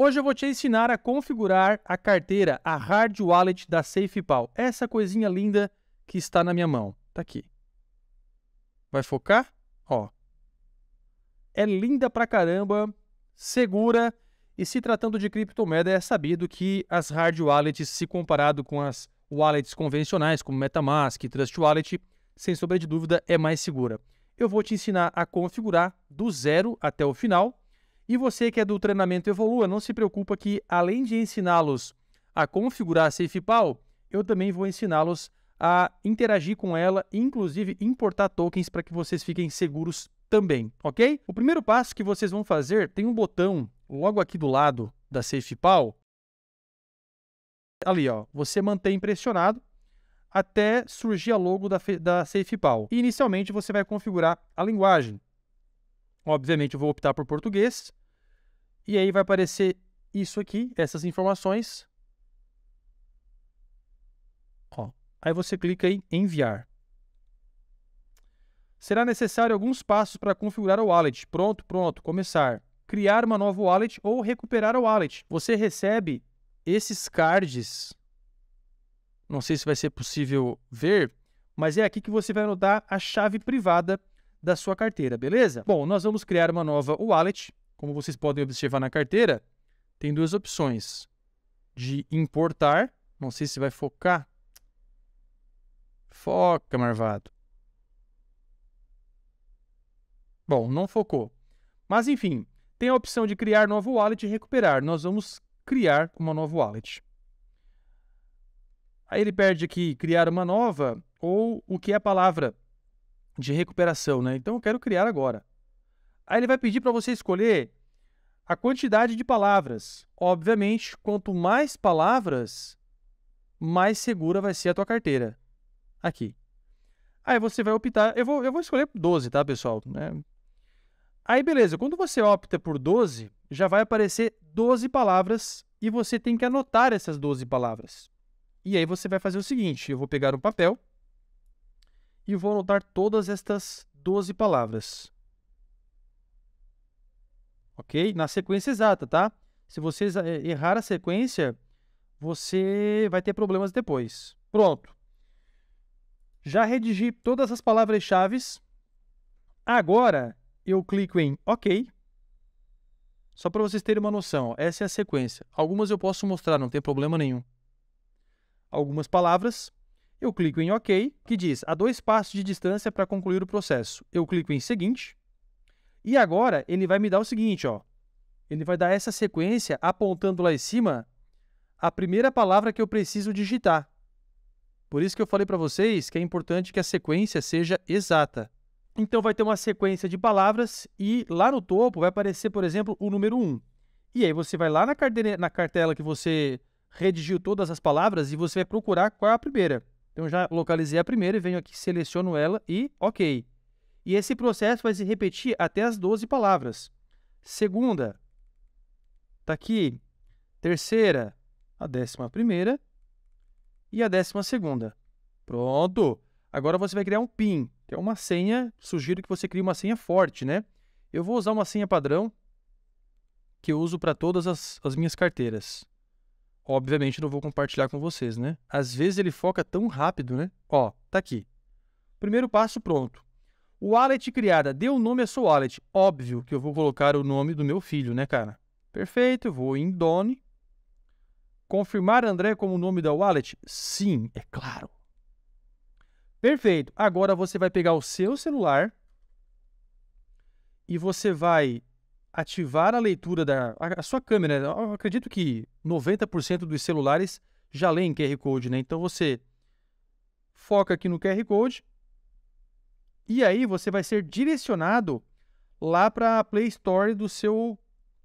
Hoje eu vou te ensinar a configurar a carteira, a hard wallet da SafePal. Essa coisinha linda que está na minha mão. Tá aqui. Vai focar? Ó. É linda pra caramba, segura e se tratando de criptomoeda é sabido que as hard wallets, se comparado com as wallets convencionais como MetaMask, Trust Wallet, sem sombra de dúvida é mais segura. Eu vou te ensinar a configurar do zero até o final e você que é do treinamento Evolua, não se preocupa que além de ensiná-los a configurar a SafePal, eu também vou ensiná-los a interagir com ela, inclusive importar tokens para que vocês fiquem seguros também, ok? O primeiro passo que vocês vão fazer tem um botão logo aqui do lado da SafePal. Ali, ó, você mantém pressionado até surgir a logo da, da SafePal. E inicialmente você vai configurar a linguagem. Obviamente eu vou optar por português, e aí vai aparecer isso aqui, essas informações. Ó, aí você clica em enviar. Será necessário alguns passos para configurar o wallet. Pronto, pronto, começar. Criar uma nova wallet ou recuperar o wallet. Você recebe esses cards. Não sei se vai ser possível ver, mas é aqui que você vai anotar a chave privada da sua carteira, beleza? Bom, nós vamos criar uma nova wallet. Como vocês podem observar na carteira, tem duas opções. De importar, não sei se vai focar. Foca, Marvado. Bom, não focou. Mas enfim, tem a opção de criar novo wallet e recuperar. Nós vamos criar uma nova wallet. Aí ele perde aqui criar uma nova ou o que é a palavra de recuperação, né? Então eu quero criar agora. Aí ele vai pedir para você escolher a quantidade de palavras. Obviamente, quanto mais palavras, mais segura vai ser a tua carteira. Aqui. Aí você vai optar. Eu vou, eu vou escolher 12, tá, pessoal? Né? Aí, beleza. Quando você opta por 12, já vai aparecer 12 palavras e você tem que anotar essas 12 palavras. E aí você vai fazer o seguinte: eu vou pegar um papel e vou anotar todas estas 12 palavras ok? Na sequência exata, tá? Se você eh, errar a sequência, você vai ter problemas depois. Pronto. Já redigi todas as palavras-chave. Agora eu clico em OK. Só para vocês terem uma noção, essa é a sequência. Algumas eu posso mostrar, não tem problema nenhum. Algumas palavras, eu clico em OK, que diz a dois passos de distância para concluir o processo. Eu clico em Seguinte. E agora ele vai me dar o seguinte, ó. Ele vai dar essa sequência apontando lá em cima a primeira palavra que eu preciso digitar. Por isso que eu falei para vocês que é importante que a sequência seja exata. Então vai ter uma sequência de palavras e lá no topo vai aparecer, por exemplo, o número 1. E aí você vai lá na, na cartela que você redigiu todas as palavras e você vai procurar qual é a primeira. Então já localizei a primeira e venho aqui, seleciono ela e ok. E esse processo vai se repetir até as 12 palavras. Segunda, está aqui. Terceira, a décima primeira e a décima segunda. Pronto! Agora você vai criar um PIN, que é uma senha. Sugiro que você crie uma senha forte, né? Eu vou usar uma senha padrão que eu uso para todas as, as minhas carteiras. Obviamente não vou compartilhar com vocês, né? Às vezes ele foca tão rápido, né? Ó, tá aqui. Primeiro passo pronto. Wallet criada. Dê o um nome à sua wallet. Óbvio que eu vou colocar o nome do meu filho, né, cara? Perfeito, eu vou em Done. Confirmar André como o nome da wallet? Sim, é claro. Perfeito. Agora você vai pegar o seu celular e você vai ativar a leitura da a, a sua câmera. Eu acredito que 90% dos celulares já leem QR Code, né? Então você foca aqui no QR Code e aí você vai ser direcionado lá para a Play Store do seu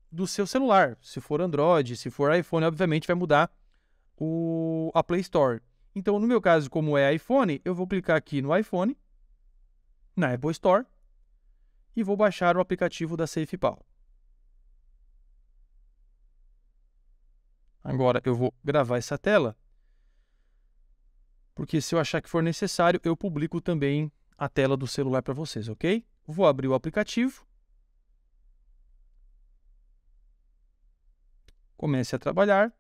do seu celular. Se for Android, se for iPhone, obviamente vai mudar o, a Play Store. Então, no meu caso, como é iPhone, eu vou clicar aqui no iPhone, na Apple Store, e vou baixar o aplicativo da SafePal. Agora eu vou gravar essa tela, porque se eu achar que for necessário, eu publico também a tela do celular para vocês, ok? Vou abrir o aplicativo. Comece a trabalhar.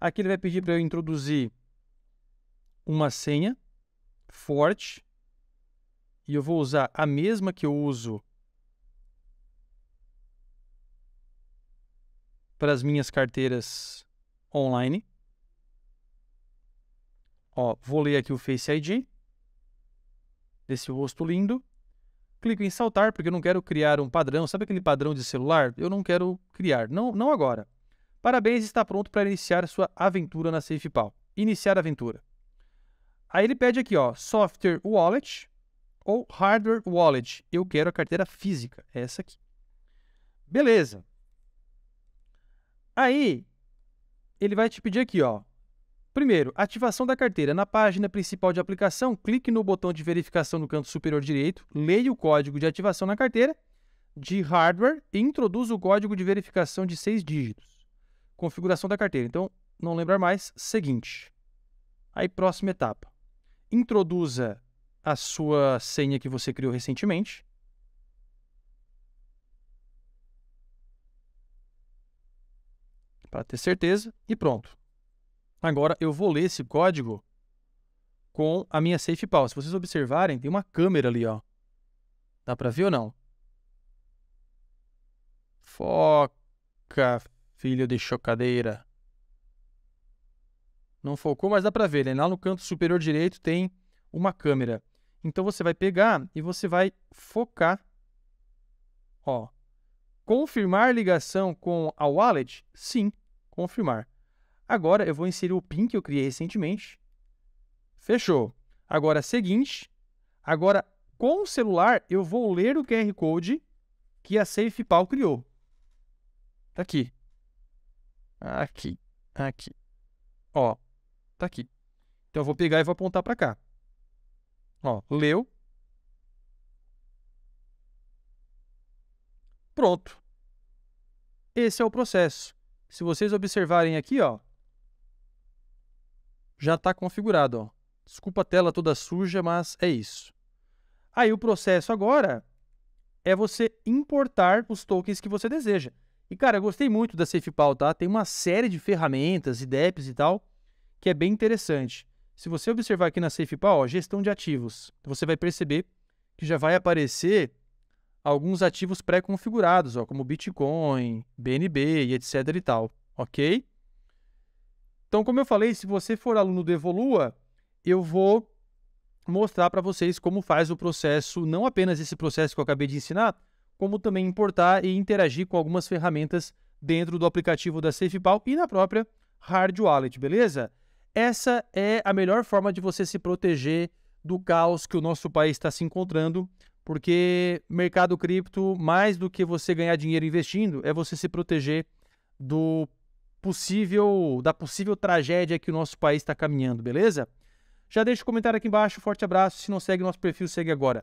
Aqui ele vai pedir para eu introduzir uma senha forte e eu vou usar a mesma que eu uso para as minhas carteiras online. Ó, vou ler aqui o Face ID desse rosto lindo. Clico em saltar, porque eu não quero criar um padrão. Sabe aquele padrão de celular? Eu não quero criar. Não, não agora. Parabéns, está pronto para iniciar sua aventura na SafePal. Iniciar aventura. Aí ele pede aqui, ó, software wallet ou hardware wallet. Eu quero a carteira física, é essa aqui. Beleza. Aí ele vai te pedir aqui, ó, Primeiro, ativação da carteira. Na página principal de aplicação, clique no botão de verificação no canto superior direito, leia o código de ativação na carteira de hardware e introduza o código de verificação de seis dígitos. Configuração da carteira. Então, não lembrar mais. Seguinte. Aí, próxima etapa. Introduza a sua senha que você criou recentemente. Para ter certeza. E pronto. Agora eu vou ler esse código com a minha safe Se vocês observarem, tem uma câmera ali, ó. Dá para ver ou não? Foca, filho de chocadeira. Não focou, mas dá para ver, né? Lá no canto superior direito tem uma câmera. Então você vai pegar e você vai focar. Ó. Confirmar ligação com a wallet? Sim, confirmar. Agora eu vou inserir o pin que eu criei recentemente. Fechou. Agora seguinte, agora com o celular eu vou ler o QR Code que a SafePal criou. Tá aqui. Aqui, aqui. Ó, tá aqui. Então eu vou pegar e vou apontar para cá. Ó, leu. Pronto. Esse é o processo. Se vocês observarem aqui, ó, já está configurado. Ó. Desculpa a tela toda suja, mas é isso. Aí o processo agora é você importar os tokens que você deseja. E, cara, eu gostei muito da SafePal, tá? Tem uma série de ferramentas, DEPs e tal, que é bem interessante. Se você observar aqui na SafePal, ó, gestão de ativos, você vai perceber que já vai aparecer alguns ativos pré-configurados, como Bitcoin, BNB e etc e tal, ok? Então, como eu falei, se você for aluno do Evolua, eu vou mostrar para vocês como faz o processo, não apenas esse processo que eu acabei de ensinar, como também importar e interagir com algumas ferramentas dentro do aplicativo da SafePal e na própria Hard Wallet, beleza? Essa é a melhor forma de você se proteger do caos que o nosso país está se encontrando, porque mercado cripto, mais do que você ganhar dinheiro investindo, é você se proteger do possível da possível tragédia que o nosso país está caminhando, beleza? Já deixa o comentário aqui embaixo, forte abraço. Se não segue nosso perfil, segue agora.